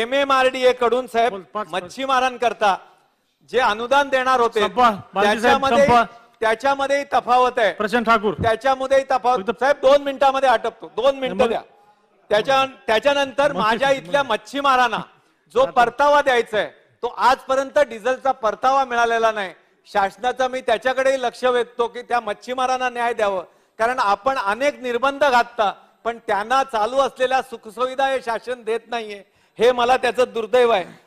M M R D A कडून साहेब मच्छीमारांकरता जे अनुदान देणार होते त्याच्यामध्ये त्याच्यामध्ये तफावत आहे प्रशांत ठाकूर त्याच्यामध्ये तफावत साहेब दोन मिनिटांमध्ये आटपतो दोन मिनिटं द्या त्याच्या त्याच्यानंतर माझ्या इथल्या मच्छीमारांना जो परतावा द्यायचा आहे तो आजपर्यंत डिझेलचा परतावा मिळालेला नाही शासनाचा मी त्याच्याकडेही लक्ष वेधतो की त्या मच्छीमारांना न्याय द्यावं कारण आपण अनेक निर्बंध घातता पण त्यांना चालू असलेल्या सुखसुविधा हे शासन देत नाहीये हे मला त्याचं दुर्दैव आहे